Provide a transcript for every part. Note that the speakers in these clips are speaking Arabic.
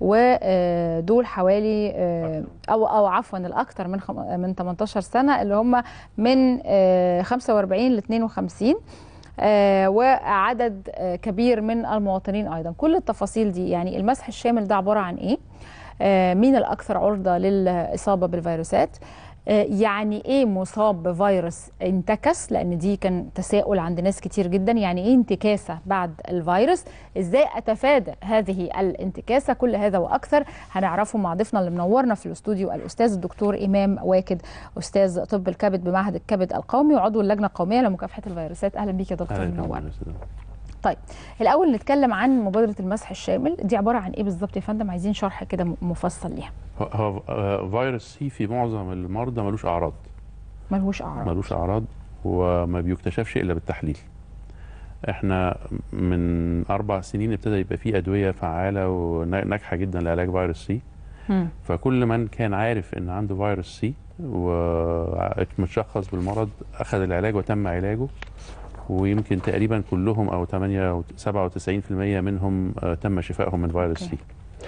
ودول حوالي آه، او او عفوا الاكثر من من 18 سنه اللي هم من 45 آه، ل 52 آه، وعدد كبير من المواطنين ايضا كل التفاصيل دي يعني المسح الشامل ده عباره عن ايه مين الاكثر عرضه للاصابه بالفيروسات آه، يعني ايه مصاب بفيروس انتكس لان دي كان تساؤل عند ناس كتير جدا يعني ايه انتكاسه بعد الفيروس ازاي اتفادى هذه الانتكاسه كل هذا واكثر هنعرفه مع ضيفنا اللي منورنا في الاستوديو الاستاذ الدكتور امام واكد استاذ طب الكبد بمعهد الكبد القومي وعضو اللجنه القوميه لمكافحه الفيروسات اهلا بيك يا دكتور منور طيب الاول نتكلم عن مبادره المسح الشامل دي عباره عن ايه بالظبط يا فندم عايزين شرح كده مفصل ليها هو آه، فيروس سي في معظم المرضى ملوش اعراض ملوش اعراض ملوش اعراض وما بيكتشفش الا بالتحليل احنا من اربع سنين ابتدى يبقى في ادويه فعاله وناجحه جدا لعلاج فيروس سي فكل من كان عارف ان عنده فيروس سي ومتشخص بالمرض اخذ العلاج وتم علاجه ويمكن تقريبا كلهم او 8 97% منهم آه، تم شفائهم من فيروس سي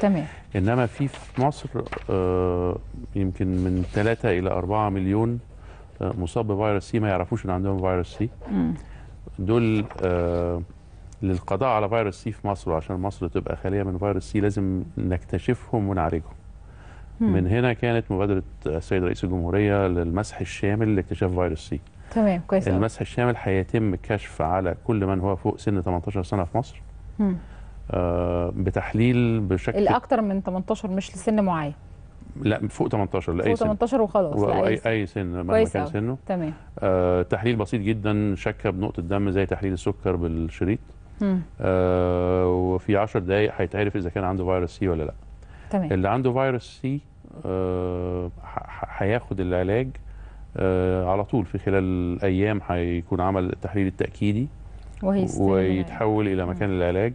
تمام انما في في مصر آه، يمكن من 3 الى 4 مليون آه، مصاب بفيروس سي ما يعرفوش ان عندهم فيروس سي دول للقضاء على فيروس سي في مصر وعشان مصر تبقى خاليه من فيروس سي لازم نكتشفهم ونعالجهم من هنا كانت مبادره السيد رئيس الجمهوريه للمسح الشامل لاكتشاف فيروس سي تمام كويس المسح الشامل هيتم كشف على كل من هو فوق سن 18 سنه في مصر آه بتحليل بشكل الاكثر من 18 مش لسن معين لا فوق 18 لاي فوق 18 وخلاص لاي اي سن مهما كان سنه تمام آه تحليل بسيط جدا شكه بنقطه دم زي تحليل السكر بالشريط آه وفي 10 دقائق هيتعرف اذا كان عنده فيروس سي ولا لا تمام اللي عنده فيروس سي آه، هياخد آه العلاج آه، على طول في خلال ايام هيكون عمل التحليل التاكيدي ويتحول الى مكان م. العلاج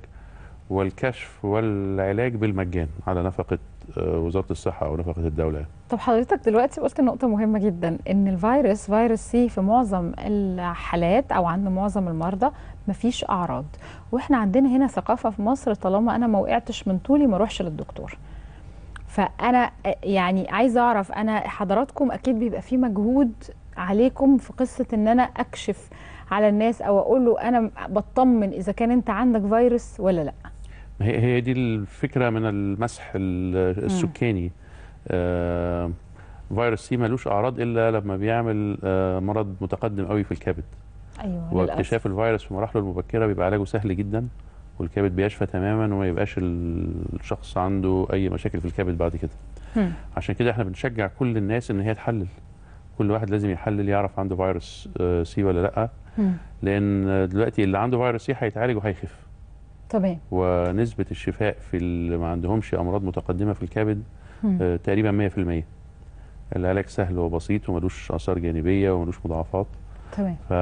والكشف والعلاج بالمجان على نفقه آه، وزاره الصحه او نفقه الدوله طب حضرتك دلوقتي قلت نقطه مهمه جدا ان الفيروس فيروس سي في معظم الحالات او عند معظم المرضى مفيش اعراض واحنا عندنا هنا ثقافه في مصر طالما انا ما وقعتش من طولي ما اروحش للدكتور فانا يعني عايزه اعرف انا حضراتكم اكيد بيبقى في مجهود عليكم في قصه ان انا اكشف على الناس او اقول له انا بطمن اذا كان انت عندك فيروس ولا لا هي هي دي الفكره من المسح السكاني آه، فيروس سي ملوش اعراض الا لما بيعمل آه، مرض متقدم قوي في الكبد ايوه واكتشاف الفيروس في مراحله المبكره بيبقى علاجه سهل جدا والكبد بيشفى تماما وما يبقاش الشخص عنده اي مشاكل في الكبد بعد كده مم. عشان كده احنا بنشجع كل الناس ان هي تحلل كل واحد لازم يحلل يعرف عنده فيروس آه، سي ولا لا مم. لان دلوقتي اللي عنده فيروس سي هيتعالج وهيخف تمام ونسبه الشفاء في اللي ما عندهمش امراض متقدمه في الكبد مم. آه، تقريبا 100% العلاج سهل وبسيط وملوش اثار جانبيه وملوش مضاعفات تمام ف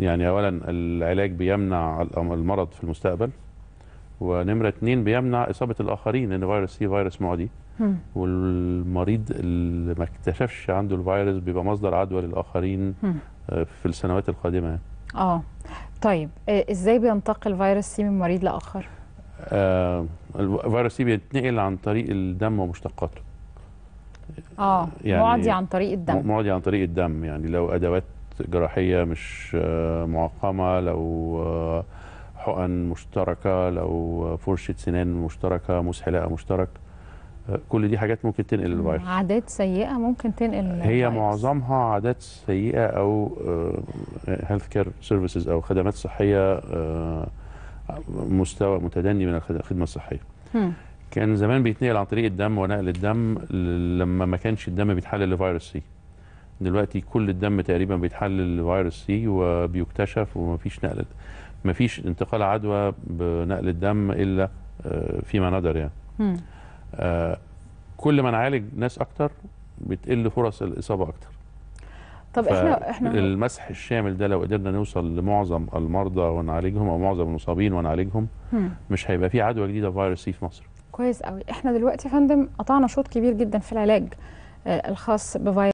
يعني اولا العلاج بيمنع المرض في المستقبل ونمره اتنين بيمنع اصابه الاخرين لان فيروس سي فيروس معدي والمريض اللي ما اكتشفش عنده الفيروس بيبقى مصدر عدوى للاخرين آه، في السنوات القادمه اه طيب آه، ازاي بينتقل فيروس سي من مريض لاخر؟ آه الفيروس سي بيتنقل عن طريق الدم ومشتقاته اه يعني معدي عن طريق الدم معدي عن طريق الدم يعني لو ادوات جراحية مش آه، معقمة لو آه، حقن مشتركة لو آه، فرشة سنان مشتركة مسحلقة مشترك كل دي حاجات ممكن تنقل الفيروس عادات سيئة ممكن تنقل الفيروس هي معظمها عادات سيئة أو هيلث كير سيرفيسز أو خدمات صحية مستوى متدني من الخدمة الصحية كان زمان بيتنقل عن طريق الدم ونقل الدم لما ما كانش الدم بيتحلل لفيروس سي دلوقتي كل الدم تقريبا بيتحلل الفيروس سي وبيكتشف ومفيش نقل مفيش انتقال عدوى بنقل الدم الا آه، فيما ندر يعني م. آه، كل ما نعالج ناس اكتر بتقل فرص الاصابه اكتر طب احنا احنا المسح الشامل ده لو قدرنا نوصل لمعظم المرضى ونعالجهم او معظم المصابين ونعالجهم مم. مش هيبقى في عدوى جديده فيروس سي في مصر كويس قوي احنا دلوقتي يا فندم قطعنا شوط كبير جدا في العلاج آه، الخاص بفيروس